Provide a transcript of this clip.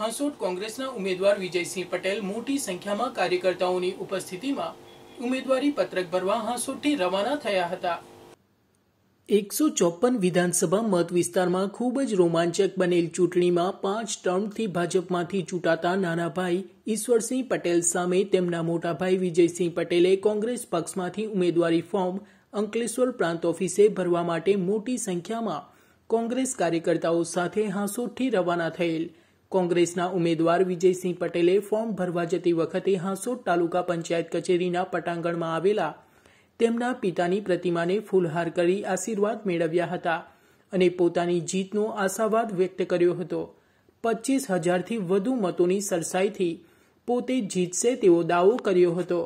હાંસોટ કોંગ્રેસના ઉમેદવાર વિજયસિંહ પટેલ મોટી સંખ્યામાં કાર્યકર્તાઓની ઉપસ્થિતિમાં ઉમેદવારી પત્રક ભરવા હાંસોટથી રવાના થયા હતા એકસો ચોપન વિધાનસભા મત વિસ્તારમાં ખૂબ જ રોમાંચક બનેલ ચૂંટણીમાં પાંચ ટર્મથી ભાજપમાંથી ચૂંટાતા નાનાભાઈ ઈશ્વરસિંહ પટેલ સામે તેમના મોટાભાઈ વિજયસિંહ પટેલે કોંગ્રેસ પક્ષમાંથી ઉમેદવારી ફોર્મ અંકલેશ્વર પ્રાંત ઓફિસે ભરવા માટે મોટી સંખ્યામાં કોંગ્રેસ કાર્યકર્તાઓ સાથે હાંસોટથી રવાના થયેલ કોંગ્રેસના ઉમેદવાર વિજયસિંહ પટેલે ફોર્મ ભરવા જતી વખતે હાંસોટ તાલુકા પંચાયત કચેરીના પટાંગણમાં આવેલા તેમના પિતાની પ્રતિમાને ફૂલહાર કરી આશીર્વાદ મેળવ્યા હતા અને પોતાની જીતનો આશાવાદ વ્યક્ત કર્યો હતો પચીસ હજારથી વધુ મતોની સરસાઈથી પોતે જીતશે તેવો દાવો કર્યો હતો